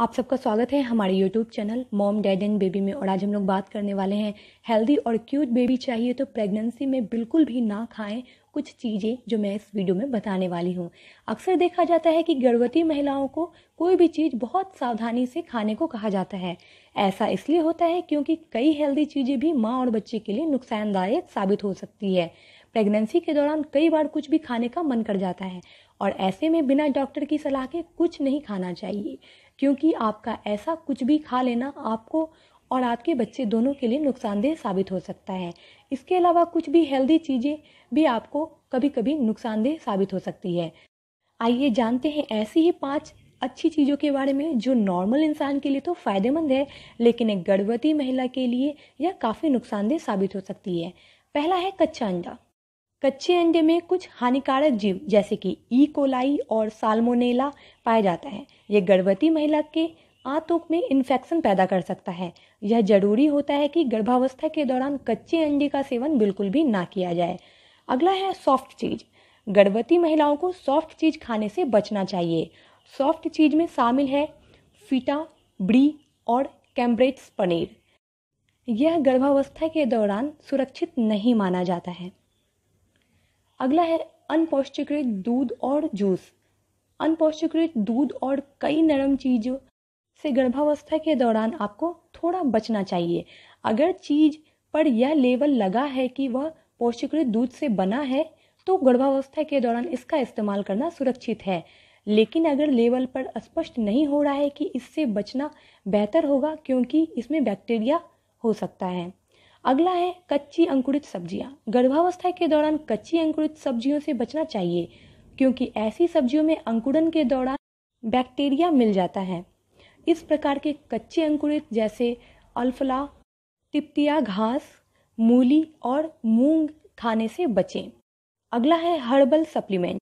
आप सबका स्वागत है हमारे YouTube channel mom dad and baby में और आज हम लोग बात करने वाले हैं हेल्दी और क्यूट बेबी चाहिए तो प्रेगनेंसी में बिल्कुल भी ना खाएं कुछ चीज़ें जो मैं इस वीडियो में बताने वाली हूँ अक्सर देखा जाता है कि गर्भवती महिलाओं को कोई भी चीज़ बहुत सावधानी से खाने को कहा जाता है ऐसा इसलिए होता है क्योंकि कई हेल्दी चीज़ें भी माँ और बच्चे के लिए नुकसानदायक साबित हो सकती है प्रेगनेंसी के दौरान कई बार कुछ भी खाने का मन कर जाता है और ऐसे में बिना डॉक्टर की सलाह के कुछ नहीं खाना चाहिए क्योंकि आपका ऐसा कुछ भी खा लेना आपको और आपके बच्चे दोनों के लिए नुकसानदेह साबित हो सकता है इसके अलावा कुछ भी हेल्दी चीज़ें भी आपको कभी कभी नुकसानदेह साबित हो सकती है आइए जानते हैं ऐसी ही पांच अच्छी चीज़ों के बारे में जो नॉर्मल इंसान के लिए तो फ़ायदेमंद है लेकिन एक गर्भवती महिला के लिए यह काफ़ी नुकसानदेह साबित हो सकती है पहला है कच्चा अंडा कच्चे अंडे में कुछ हानिकारक जीव जैसे कि ई e. कोलाई और साल्मोनेला पाया जाता है ये गर्भवती महिला के आंतों में इन्फेक्शन पैदा कर सकता है यह जरूरी होता है कि गर्भावस्था के दौरान कच्चे अंडे का सेवन बिल्कुल भी ना किया जाए अगला है सॉफ्ट चीज गर्भवती महिलाओं को सॉफ्ट चीज खाने से बचना चाहिए सॉफ्ट चीज में शामिल है फीटा ब्री और कैम्ब्रेट्स पनीर यह गर्भावस्था के दौरान सुरक्षित नहीं माना जाता है अगला है अनपौष्टिकृत दूध और जूस अनपौष्टिकृत दूध और कई नरम चीज़ों से गर्भावस्था के दौरान आपको थोड़ा बचना चाहिए अगर चीज़ पर यह लेवल लगा है कि वह पौष्टिकृत दूध से बना है तो गर्भावस्था के दौरान इसका इस्तेमाल करना सुरक्षित है लेकिन अगर लेवल पर स्पष्ट नहीं हो रहा है कि इससे बचना बेहतर होगा क्योंकि इसमें बैक्टीरिया हो सकता है अगला है कच्ची अंकुरित सब्जियां गर्भावस्था के दौरान कच्ची अंकुरित सब्जियों से बचना चाहिए क्योंकि ऐसी सब्जियों में अंकुरन के दौरान बैक्टीरिया मिल जाता है इस प्रकार के कच्चे अंकुरित जैसे अल्फला तिप्तिया घास मूली और मूंग खाने से बचें अगला है हर्बल सप्लीमेंट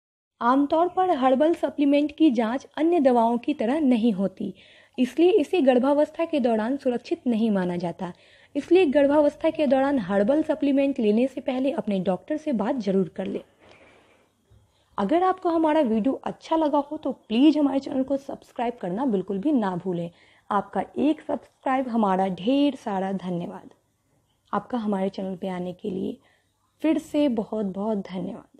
आमतौर पर हर्बल सप्लीमेंट की जांच अन्य दवाओं की तरह नहीं होती इसलिए इसे गर्भावस्था के दौरान सुरक्षित नहीं माना जाता इसलिए गर्भावस्था के दौरान हर्बल सप्लीमेंट लेने से पहले अपने डॉक्टर से बात जरूर कर लें अगर आपको हमारा वीडियो अच्छा लगा हो तो प्लीज़ हमारे चैनल को सब्सक्राइब करना बिल्कुल भी ना भूलें आपका एक सब्सक्राइब हमारा ढेर सारा धन्यवाद आपका हमारे चैनल पे आने के लिए फिर से बहुत बहुत धन्यवाद